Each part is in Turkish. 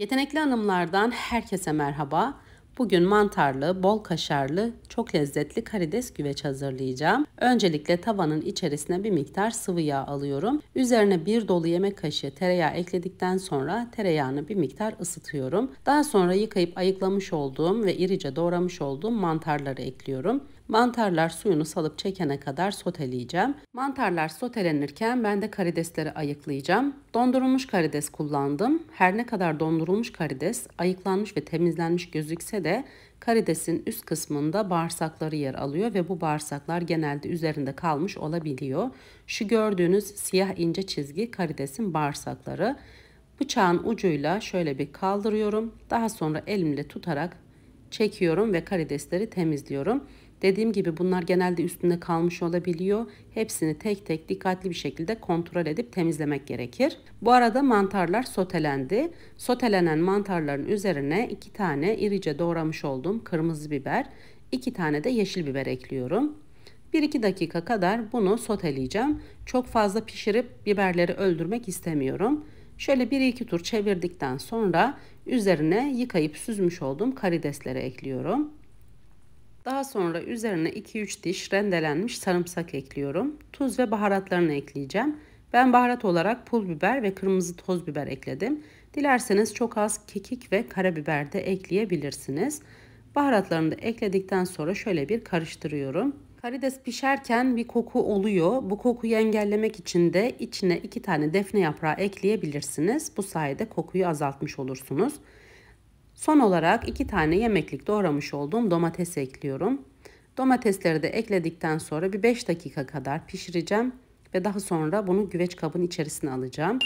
Yetenekli Hanımlardan herkese merhaba. Bugün mantarlı, bol kaşarlı, çok lezzetli karides güveç hazırlayacağım. Öncelikle tavanın içerisine bir miktar sıvı yağ alıyorum. Üzerine bir dolu yemek kaşığı tereyağı ekledikten sonra tereyağını bir miktar ısıtıyorum. Daha sonra yıkayıp ayıklamış olduğum ve irice doğramış olduğum mantarları ekliyorum. Mantarlar suyunu salıp çekene kadar soteleyeceğim. Mantarlar sotelenirken ben de karidesleri ayıklayacağım. Dondurulmuş karides kullandım. Her ne kadar dondurulmuş karides ayıklanmış ve temizlenmiş gözükse de karidesin üst kısmında bağırsakları yer alıyor ve bu bağırsaklar genelde üzerinde kalmış olabiliyor. Şu gördüğünüz siyah ince çizgi karidesin bağırsakları. Bıçağın ucuyla şöyle bir kaldırıyorum. Daha sonra elimle tutarak çekiyorum ve karidesleri temizliyorum. Dediğim gibi bunlar genelde üstünde kalmış olabiliyor. Hepsini tek tek dikkatli bir şekilde kontrol edip temizlemek gerekir. Bu arada mantarlar sotelendi. Sotelenen mantarların üzerine 2 tane irice doğramış olduğum kırmızı biber, 2 tane de yeşil biber ekliyorum. 1-2 dakika kadar bunu soteleyeceğim. Çok fazla pişirip biberleri öldürmek istemiyorum. Şöyle 1-2 tur çevirdikten sonra üzerine yıkayıp süzmüş olduğum karidesleri ekliyorum. Daha sonra üzerine 2-3 diş rendelenmiş sarımsak ekliyorum. Tuz ve baharatlarını ekleyeceğim. Ben baharat olarak pul biber ve kırmızı toz biber ekledim. Dilerseniz çok az kekik ve karabiber de ekleyebilirsiniz. Baharatlarını da ekledikten sonra şöyle bir karıştırıyorum. Karides pişerken bir koku oluyor. Bu kokuyu engellemek için de içine 2 tane defne yaprağı ekleyebilirsiniz. Bu sayede kokuyu azaltmış olursunuz. Son olarak 2 tane yemeklik doğramış olduğum domates ekliyorum. Domatesleri de ekledikten sonra bir 5 dakika kadar pişireceğim ve daha sonra bunu güveç kabın içerisine alacağım.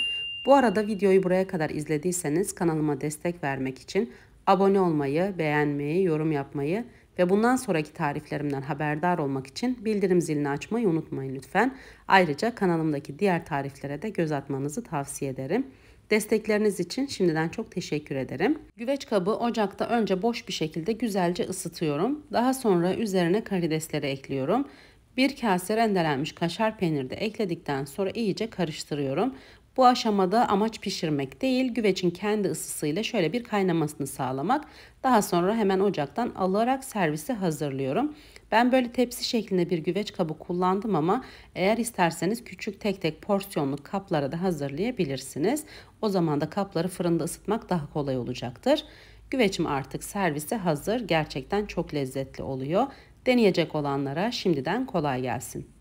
Bu arada videoyu buraya kadar izlediyseniz kanalıma destek vermek için abone olmayı, beğenmeyi, yorum yapmayı ve bundan sonraki tariflerimden haberdar olmak için bildirim zilini açmayı unutmayın lütfen. Ayrıca kanalımdaki diğer tariflere de göz atmanızı tavsiye ederim. Destekleriniz için şimdiden çok teşekkür ederim. Güveç kabı ocakta önce boş bir şekilde güzelce ısıtıyorum. Daha sonra üzerine karidesleri ekliyorum. Bir kase rendelenmiş kaşar peyniri de ekledikten sonra iyice karıştırıyorum. Bu aşamada amaç pişirmek değil, güvecin kendi ısısıyla şöyle bir kaynamasını sağlamak. Daha sonra hemen ocaktan alarak servisi hazırlıyorum. Ben böyle tepsi şeklinde bir güveç kabı kullandım ama eğer isterseniz küçük tek tek porsiyonluk kaplara da hazırlayabilirsiniz. O zaman da kapları fırında ısıtmak daha kolay olacaktır. Güveçim artık servise hazır. Gerçekten çok lezzetli oluyor. Deneyecek olanlara şimdiden kolay gelsin.